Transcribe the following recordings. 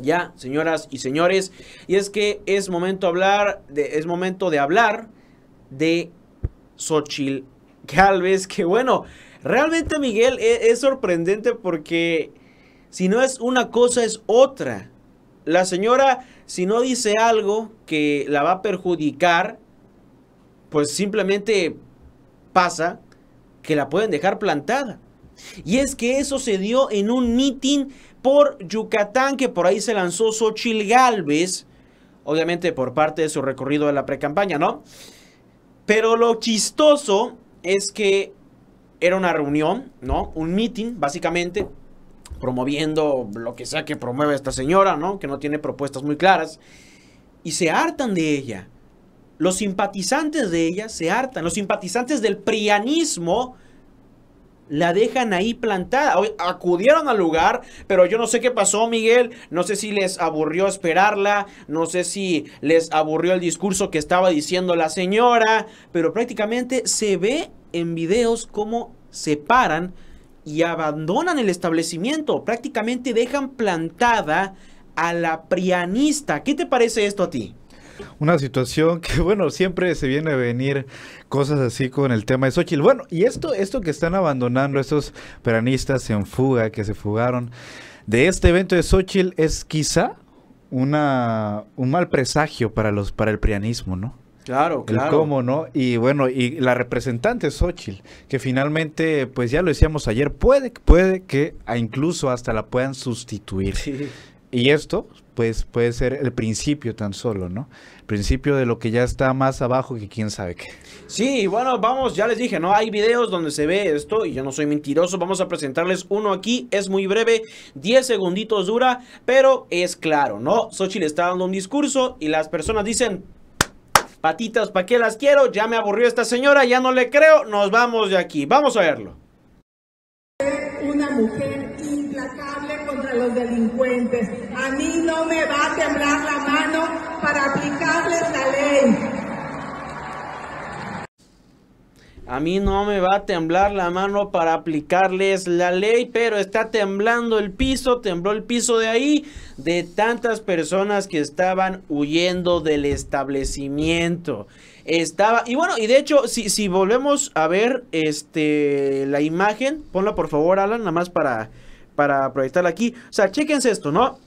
ya, señoras y señores. Y es que es momento, hablar de, es momento de hablar de Xochitl Galvez, que bueno, realmente Miguel e, es sorprendente porque si no es una cosa es otra. La señora, si no dice algo que la va a perjudicar, pues simplemente pasa que la pueden dejar plantada. Y es que eso se dio en un mitin por Yucatán, que por ahí se lanzó Xochil Gálvez, obviamente por parte de su recorrido de la precampaña, ¿no? Pero lo chistoso es que era una reunión, ¿no? Un meeting básicamente, promoviendo lo que sea que promueve esta señora, ¿no? Que no tiene propuestas muy claras. Y se hartan de ella. Los simpatizantes de ella se hartan. Los simpatizantes del prianismo la dejan ahí plantada. Acudieron al lugar, pero yo no sé qué pasó, Miguel. No sé si les aburrió esperarla, no sé si les aburrió el discurso que estaba diciendo la señora, pero prácticamente se ve en videos cómo se paran y abandonan el establecimiento. Prácticamente dejan plantada a la prianista. ¿Qué te parece esto a ti? Una situación que, bueno, siempre se viene a venir cosas así con el tema de Xochitl. Bueno, y esto, esto que están abandonando estos peranistas en fuga, que se fugaron de este evento de Xochitl, es quizá una, un mal presagio para, los, para el prianismo, ¿no? Claro, claro. ¿no? Y bueno, y la representante Xochitl, que finalmente, pues ya lo decíamos ayer, puede, puede que incluso hasta la puedan sustituir. Sí. Y esto, pues, puede ser el principio tan solo, ¿no? El principio de lo que ya está más abajo que quién sabe qué. Sí, bueno, vamos, ya les dije, ¿no? Hay videos donde se ve esto y yo no soy mentiroso. Vamos a presentarles uno aquí, es muy breve, 10 segunditos dura, pero es claro, ¿no? le está dando un discurso y las personas dicen, patitas, ¿para qué las quiero? Ya me aburrió esta señora, ya no le creo, nos vamos de aquí. Vamos a verlo. Una mujer contra los delincuentes. A mí no me va a temblar la mano para aplicarles la ley. A mí no me va a temblar la mano para aplicarles la ley, pero está temblando el piso, tembló el piso de ahí, de tantas personas que estaban huyendo del establecimiento. Estaba, y bueno, y de hecho, si, si volvemos a ver este, la imagen, ponla por favor, Alan, nada más para, para proyectarla aquí. O sea, chequense esto, ¿no?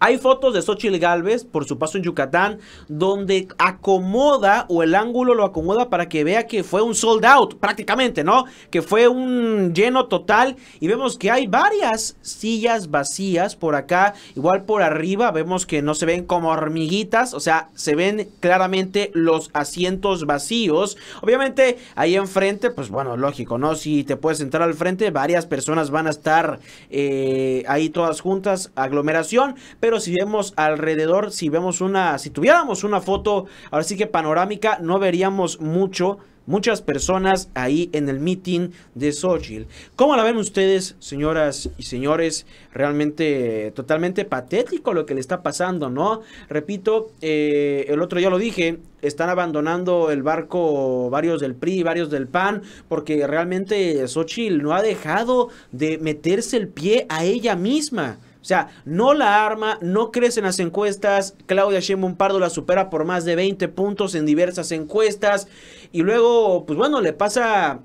Hay fotos de Xochitl Galvez por su paso en Yucatán, donde acomoda o el ángulo lo acomoda para que vea que fue un sold out prácticamente, ¿no? Que fue un lleno total y vemos que hay varias sillas vacías por acá, igual por arriba vemos que no se ven como hormiguitas, o sea, se ven claramente los asientos vacíos. Obviamente ahí enfrente, pues bueno, lógico, ¿no? Si te puedes entrar al frente, varias personas van a estar eh, ahí todas juntas, aglomeración, pero pero si vemos alrededor, si vemos una, si tuviéramos una foto, ahora sí que panorámica, no veríamos mucho, muchas personas ahí en el meeting de Xochitl. ¿Cómo la ven ustedes, señoras y señores? Realmente totalmente patético lo que le está pasando, ¿no? Repito, eh, el otro día lo dije, están abandonando el barco varios del PRI, varios del PAN, porque realmente Xochitl no ha dejado de meterse el pie a ella misma. O sea, no la arma, no crece en las encuestas. Claudia Sheinbaum Pardo la supera por más de 20 puntos en diversas encuestas. Y luego, pues bueno, le pasa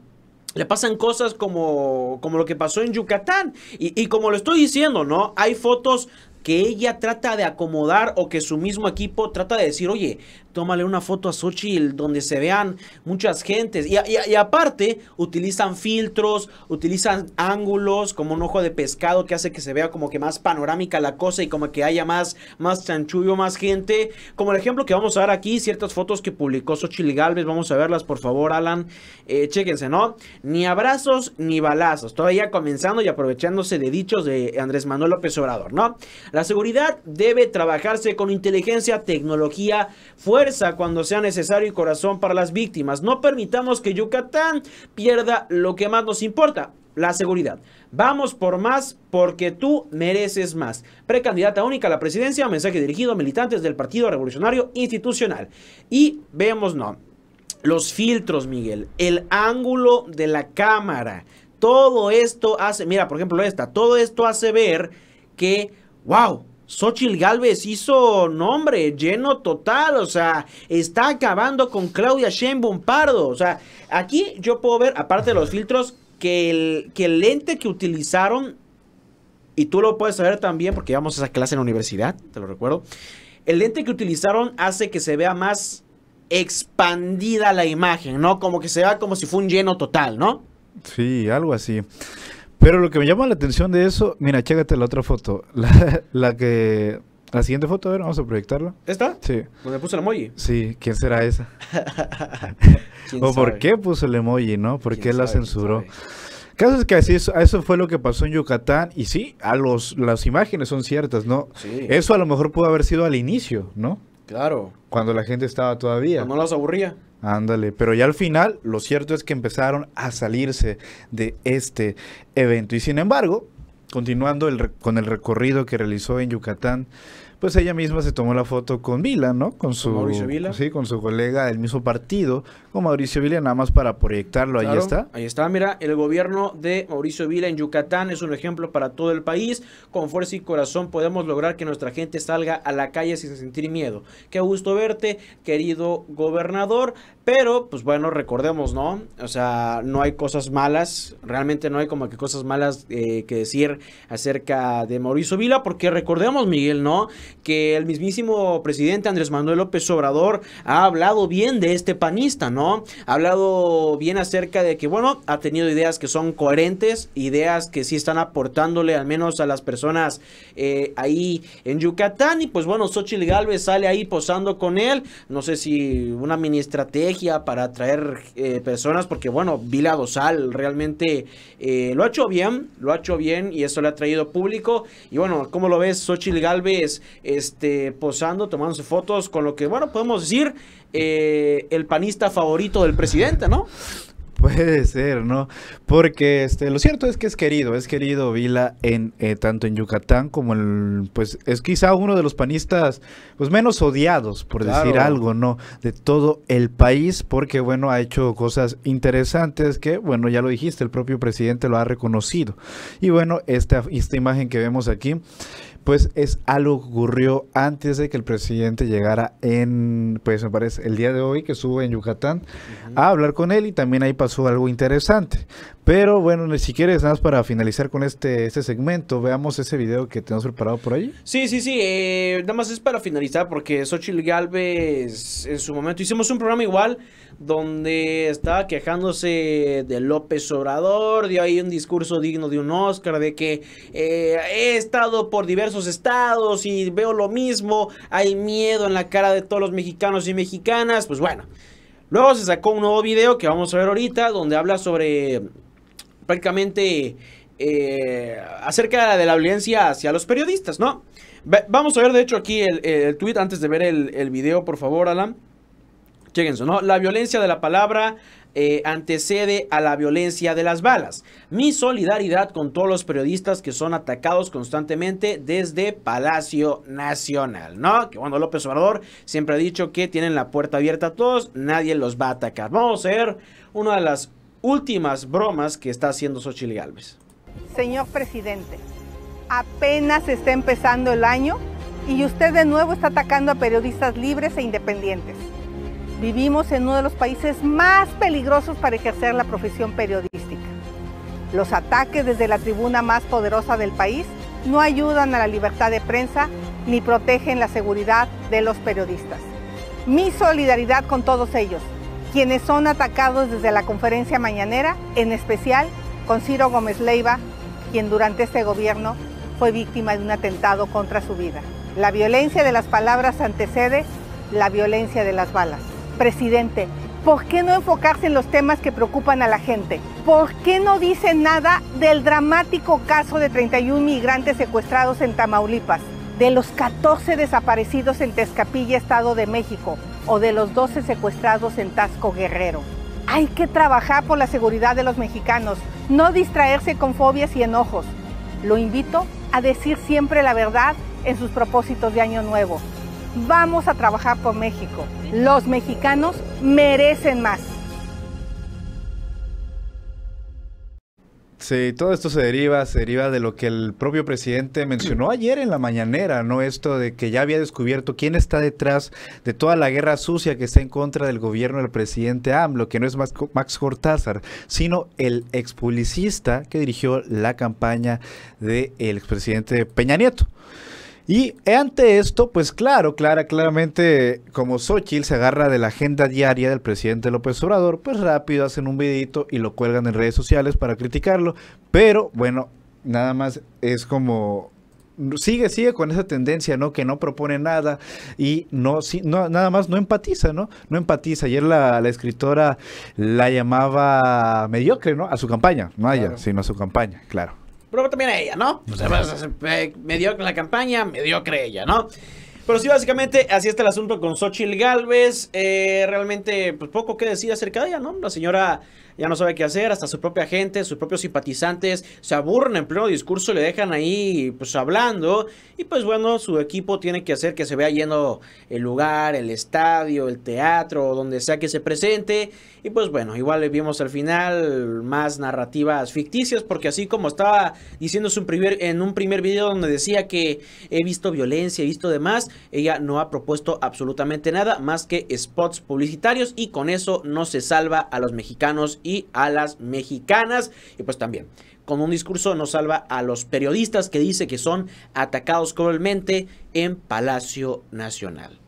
le pasan cosas como, como lo que pasó en Yucatán. Y, y, como lo estoy diciendo, ¿no? Hay fotos que ella trata de acomodar o que su mismo equipo trata de decir, oye, tómale una foto a Xochitl donde se vean muchas gentes. Y, aparte, utilizan filtros, utilizan ángulos como un ojo de pescado que hace que se vea como que más panorámica la cosa y como que haya más, más chanchullo, más gente. Como el ejemplo que vamos a ver aquí, ciertas fotos que publicó Xochitl Galvez, vamos a verlas por favor, Alan. Eh, chequense ¿no? Ni abrazos ni balazos. Todavía comenzando y aprovechándose de dichos de Andrés Manuel López Obrador, ¿no? La seguridad debe trabajarse con inteligencia, tecnología, fuerza cuando sea necesario y corazón para las víctimas. No permitamos que Yucatán pierda lo que más nos importa, la seguridad. Vamos por más porque tú mereces más. Precandidata única a la presidencia, mensaje dirigido a militantes del Partido Revolucionario Institucional. Y vemos, no, los filtros, Miguel, el ángulo de la cámara. Todo esto hace, mira, por ejemplo, esta, todo esto hace ver que, wow, Xochitl Galvez hizo nombre lleno total, o sea, está acabando con Claudia Sheinbaum Pardo. O sea, aquí yo puedo ver, aparte de los filtros, que el, lente que utilizaron, y tú lo puedes saber también porque llevamos esa clase en la universidad, te lo recuerdo, el lente que utilizaron hace que se vea más expandida la imagen, ¿no? Como que se vea como si fue un lleno total, ¿no? Sí, algo así. Pero lo que me llama la atención de eso, mira, chécate la otra foto. La, que. La siguiente foto, a ver, vamos a proyectarla. ¿Esta? Sí. ¿Donde puso el emoji? Sí, ¿quién será esa? ¿O por qué puso el emoji, no? ¿Por qué la censuró? Caso es que así eso, fue lo que pasó en Yucatán y sí, a los las imágenes son ciertas, ¿no? Sí. Eso a lo mejor pudo haber sido al inicio, ¿no? Claro. Cuando la gente estaba todavía. no las aburría. Ándale, pero ya al final lo cierto es que empezaron a salirse de este evento. Y sin embargo, continuando con el recorrido que realizó en Yucatán, pues ella misma se tomó la foto con Vila, ¿no? Con su Sí, con su colega del mismo partido, con Mauricio Vila, nada más para proyectarlo. ahí está. Ahí está, mira, el gobierno de Mauricio Vila en Yucatán es un ejemplo para todo el país. Con fuerza y corazón podemos lograr que nuestra gente salga a la calle sin sentir miedo. Qué gusto verte, querido gobernador. Pero, pues bueno, recordemos, ¿no? O sea, no hay cosas malas, realmente no hay como que cosas malas eh, que decir acerca de Mauricio Vila, porque recordemos, Miguel, ¿no? Que el mismísimo presidente Andrés Manuel López Obrador ha hablado bien de este panista, ¿no? Ha hablado bien acerca de que, bueno, ha tenido ideas que son coherentes, ideas que sí están aportándole al menos a las personas eh, ahí en Yucatán, y pues bueno, Xochitl Galvez sale ahí posando con él, no sé si una ministra estrategia para atraer eh, personas, porque bueno, Vila Dosal realmente eh, lo ha hecho bien, lo ha hecho bien y eso le ha traído público. Y bueno, ¿cómo lo ves? Xochitl Galvez este, posando, tomándose fotos, con lo que, bueno, podemos decir eh, el panista favorito del presidente, ¿no? puede ser, ¿no? Porque este, lo cierto es que es querido, es querido Vila en, eh, tanto en Yucatán como el, pues es quizá uno de los panistas pues menos odiados, por decir algo, ¿no? De todo el país, porque bueno, ha hecho cosas interesantes que, bueno, ya lo dijiste, el propio presidente lo ha reconocido. Y bueno, esta, esta imagen que vemos aquí pues es algo que ocurrió antes de que el presidente llegara en, pues me parece, el día de hoy que estuvo en Yucatán a hablar con él y también ahí pasó algo interesante. Pero bueno, si quieres, nada más para finalizar con este, este segmento, veamos ese video que tenemos preparado por ahí. Sí, sí, sí, eh, nada más es para finalizar porque Xochitl Galvez en su momento hicimos un programa igual donde estaba quejándose de López Obrador, dio ahí un discurso digno de un Oscar, de que eh, he estado por diversos estados y veo lo mismo, hay miedo en la cara de todos los mexicanos y mexicanas, pues bueno. Luego se sacó un nuevo video que vamos a ver ahorita, donde habla sobre prácticamente eh, acerca de la violencia hacia los periodistas, ¿no? vamos a ver, de hecho, aquí el, el tweet antes de ver el, el video, por favor, Alan. ¿no? La violencia de la palabra eh, antecede a la violencia de las balas. Mi solidaridad con todos los periodistas que son atacados constantemente desde Palacio Nacional, ¿no? Que cuando López Obrador siempre ha dicho que tienen la puerta abierta a todos, nadie los va a atacar. Vamos a ver una de las últimas bromas que está haciendo Xochitl Galvez Señor presidente, apenas está empezando el año y usted de nuevo está atacando a periodistas libres e independientes vivimos en uno de los países más peligrosos para ejercer la profesión periodística. Los ataques desde la tribuna más poderosa del país no ayudan a la libertad de prensa ni protegen la seguridad de los periodistas. Mi solidaridad con todos ellos, quienes son atacados desde la conferencia mañanera, en especial con Ciro Gómez Leiva, quien durante este gobierno fue víctima de un atentado contra su vida. La violencia de las palabras antecede la violencia de las balas. Presidente, ¿por qué no enfocarse en los temas que preocupan a la gente? ¿Por qué no dice nada del dramático caso de 31 migrantes secuestrados en Tamaulipas, de los 14 desaparecidos en Tezcapilla, Estado de México, o de los 12 secuestrados en Tasco Guerrero? Hay que trabajar por la seguridad de los mexicanos, no distraerse con fobias y enojos. Lo invito a decir siempre la verdad en sus propósitos de Año Nuevo. Vamos a trabajar por México. Los mexicanos merecen más. Sí, todo esto se deriva, se deriva de lo que el propio presidente mencionó ayer en la mañanera, ¿no? Esto de que ya había descubierto quién está detrás de toda la guerra sucia que está en contra del gobierno del presidente AMLO, que no es Max Cortázar, sino el expublicista que dirigió la campaña del expresidente Peña Nieto. Y ante esto, pues claro, Clara, claramente, como Xochitl se agarra de la agenda diaria del presidente López Obrador, pues rápido hacen un videito y lo cuelgan en redes sociales para criticarlo. Pero bueno, nada más es como sigue, sigue con esa tendencia, ¿no? Que no propone nada y no, nada más no empatiza, ¿no? No empatiza. Ayer la, escritora la llamaba mediocre, ¿no? A su campaña, no a ella, sino a su campaña, claro. Pero también a ella, ¿no? ...medio pues sea, pues, eh, mediocre la campaña, mediocre ella, ¿no? Pero sí, básicamente, así está el asunto con Xochitl Galvez. Eh, realmente, pues poco que decir acerca de ella, ¿no? La señora ya no sabe qué hacer, hasta su propia gente, sus propios simpatizantes se aburren en pleno discurso, le dejan ahí, pues hablando. Y pues bueno, su equipo tiene que hacer que se vea yendo el lugar, el estadio, el teatro, donde sea que se presente. Y pues bueno, igual le vimos al final más narrativas ficticias, porque así como estaba diciendo en un primer video donde decía que he visto violencia, he visto demás ella no ha propuesto absolutamente nada más que spots publicitarios y con eso no se salva a los mexicanos y a las mexicanas. Y pues también, con un discurso no salva a los periodistas que dice que son atacados cruelmente en Palacio Nacional.